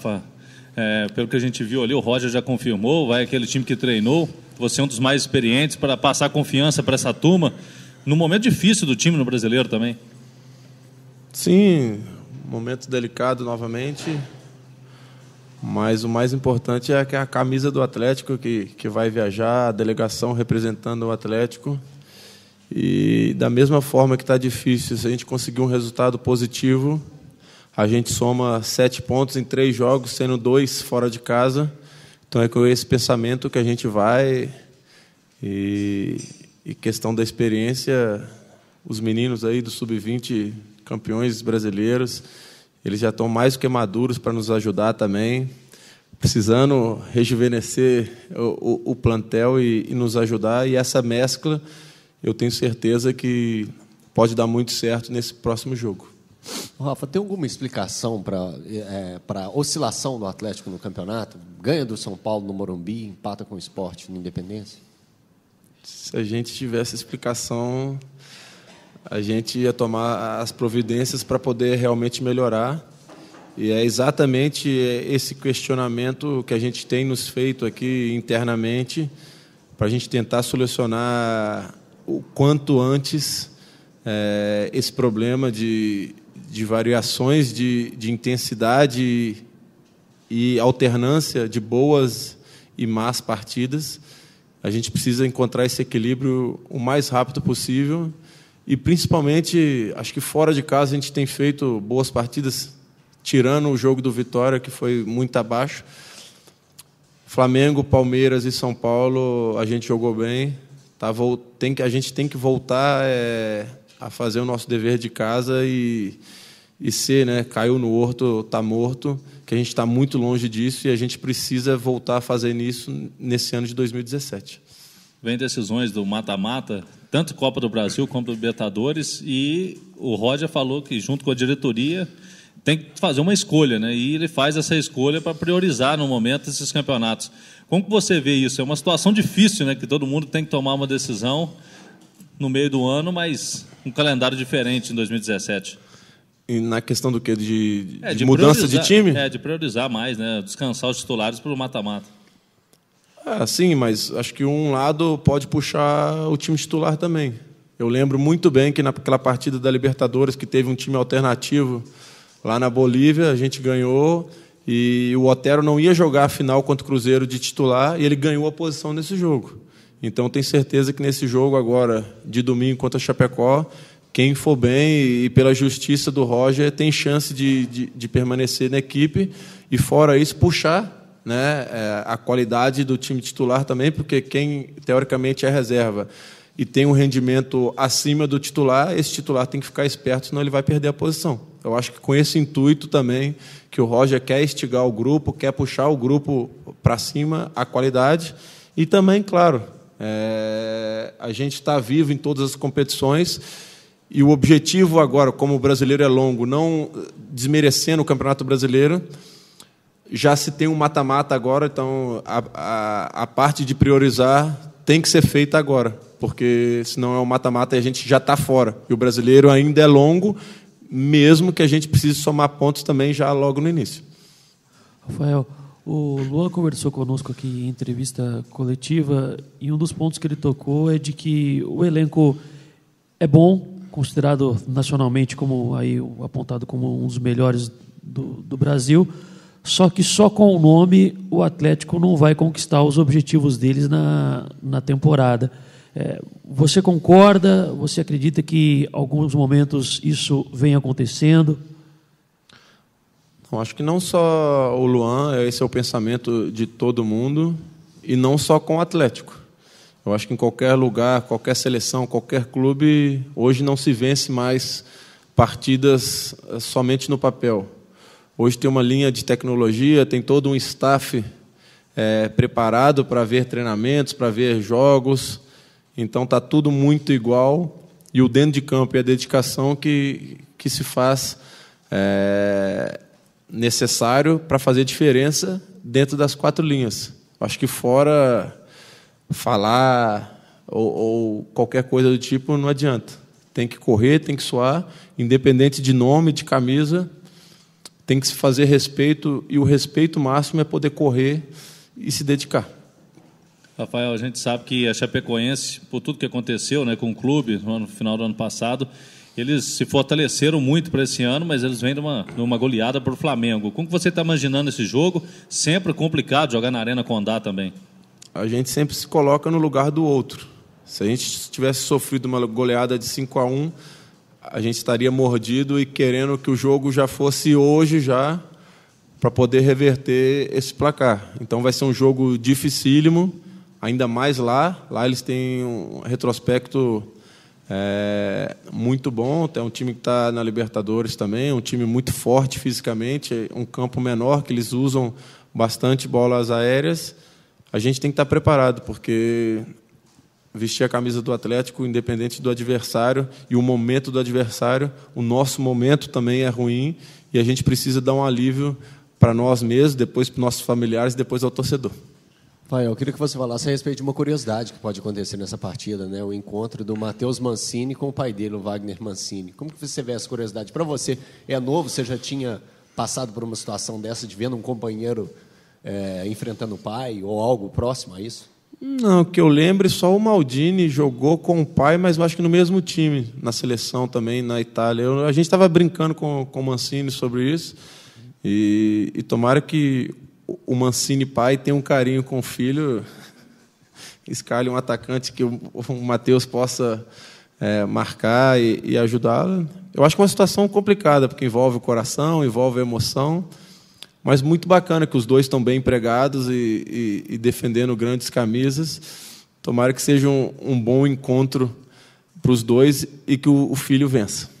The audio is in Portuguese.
Rafa, é, pelo que a gente viu ali, o Roger já confirmou, vai aquele time que treinou. Você é um dos mais experientes para passar confiança para essa turma. No momento difícil do time no brasileiro também. Sim, momento delicado novamente. Mas o mais importante é que a camisa do Atlético que, que vai viajar, a delegação representando o Atlético. E da mesma forma que está difícil, se a gente conseguir um resultado positivo, a gente soma sete pontos em três jogos, sendo dois fora de casa. Então é com esse pensamento que a gente vai. E, e questão da experiência, os meninos aí do sub-20 campeões brasileiros, eles já estão mais do que maduros para nos ajudar também precisando rejuvenescer o, o, o plantel e, e, nos ajudar. E essa mescla, eu tenho certeza que pode dar muito certo nesse próximo jogo. Rafa, tem alguma explicação para é, a oscilação do Atlético no campeonato? Ganha do São Paulo no Morumbi, empata com o esporte no Independência? Se a gente tivesse explicação, a gente ia tomar as providências para poder realmente melhorar. E é exatamente esse questionamento que a gente tem nos feito aqui internamente, para a gente tentar solucionar o quanto antes é, esse problema de de variações de, de intensidade e alternância de boas e más partidas. A gente precisa encontrar esse equilíbrio o mais rápido possível e, principalmente, acho que fora de casa a gente tem feito boas partidas, tirando o jogo do Vitória, que foi muito abaixo. Flamengo, Palmeiras e São Paulo, a gente jogou bem. Tá, tem que, a gente tem que voltar é, a fazer o nosso dever de casa e, e ser, né? Caiu no horto, está morto, que a gente está muito longe disso e a gente precisa voltar a fazer nisso nesse ano de 2017. Vem decisões do mata-mata, tanto Copa do Brasil como Libertadores, e o Roger falou que, junto com a diretoria, tem que fazer uma escolha, né? E ele faz essa escolha para priorizar no momento esses campeonatos. Como que você vê isso? É uma situação difícil, né? Que todo mundo tem que tomar uma decisão no meio do ano, mas um calendário diferente em 2017. E na questão do que? De, é, de mudança de time? É, de priorizar mais, né? Descansar os titulares para o mata-mata. Ah, sim, mas acho que um lado pode puxar o time titular também. Eu lembro muito bem que naquela partida da Libertadores, que teve um time alternativo lá na Bolívia, a gente ganhou e o Otero não ia jogar a final contra o Cruzeiro de titular e ele ganhou a posição nesse jogo. Então tenho certeza que nesse jogo agora de domingo contra Chapecó, quem for bem e pela justiça do Roger tem chance de, de, de permanecer na equipe e fora isso puxar né, eh, a qualidade do time titular também, porque quem teoricamente é reserva e tem um rendimento acima do titular, esse titular tem que ficar esperto, senão ele vai perder a posição. Eu acho que com esse intuito também que o Roger quer instigar o grupo, quer puxar o grupo para cima, a qualidade e também, claro, é, a gente está vivo em todas as competições e o objetivo agora, como o brasileiro é longo, não desmerecendo o Campeonato Brasileiro, já se tem um mata-mata agora, então a, a, a, parte de priorizar tem que ser feita agora, porque senão é um mata-mata e a gente já está fora. E o brasileiro ainda é longo, mesmo que a gente precise somar pontos também já logo no início. Rafael, o Luan conversou conosco aqui em entrevista coletiva e um dos pontos que ele tocou é de que o elenco é bom, considerado nacionalmente como aí apontado como um dos melhores do, do Brasil, só que só com o nome o Atlético não vai conquistar os objetivos deles na, na temporada. É, você concorda? Você acredita que alguns momentos isso vem acontecendo? Bom, acho que não só o Luan, esse é o pensamento de todo mundo, e não só com o Atlético. Eu acho que em qualquer lugar, qualquer seleção, qualquer clube, hoje não se vence mais partidas eh, somente no papel. Hoje tem uma linha de tecnologia, tem todo um staff é, preparado para ver treinamentos, para ver jogos. Então está tudo muito igual. E o dentro de campo e a dedicação que, que se faz é, necessário para fazer diferença dentro das quatro linhas. Acho que fora falar ou, ou qualquer coisa do tipo não adianta. Tem que correr, tem que suar, independente de nome, de camisa, tem que se fazer respeito e o respeito máximo é poder correr e se dedicar. Rafael, a gente sabe que a Chapecoense, por tudo que aconteceu né, com o clube no final do ano passado, eles se fortaleceram muito para esse ano, mas eles vêm numa, numa goleada para o Flamengo. Como que você está imaginando esse jogo? Sempre complicado jogar na Arena Condá também. A gente sempre se coloca no lugar do outro. Se a gente tivesse sofrido uma goleada de 5 a 1 a gente estaria mordido e querendo que o jogo já fosse hoje já para poder reverter esse placar. Então vai ser um jogo dificílimo, ainda mais lá. Lá eles têm um retrospecto é, muito bom, é um time que está na Libertadores também, um time muito forte fisicamente, um campo menor que eles usam bastante bolas aéreas. A gente tem que estar tá preparado, porque vestir a camisa do Atlético, independente do adversário e o momento do adversário, o nosso momento também é ruim e a gente precisa dar um alívio para nós mesmos, depois para os nossos familiares, depois ao torcedor. Pai, eu queria que você falasse a respeito de uma curiosidade que pode acontecer nessa partida, né? O encontro do Matheus Mancini com o pai dele, o Wagner Mancini. Como que você vê essa curiosidade? Para você, é novo? Você já tinha passado por uma situação dessa de vendo um companheiro é, enfrentando o pai ou algo próximo a isso? Não, que eu lembre, só o Maldini jogou com o pai, mas eu acho que no mesmo time, na seleção também, na Itália. Eu, a gente estava brincando com, com o Mancini sobre isso. E, e tomara que o Mancini pai tem um carinho com o filho. Escalhe um atacante que o, Matheus possa é, marcar e, e ajudá-lo. Eu acho que é uma situação complicada, porque envolve o coração, envolve a emoção, mas muito bacana que os dois estão bem empregados e, e, e defendendo grandes camisas. Tomara que seja um, um bom encontro para os dois e que o, o filho vença.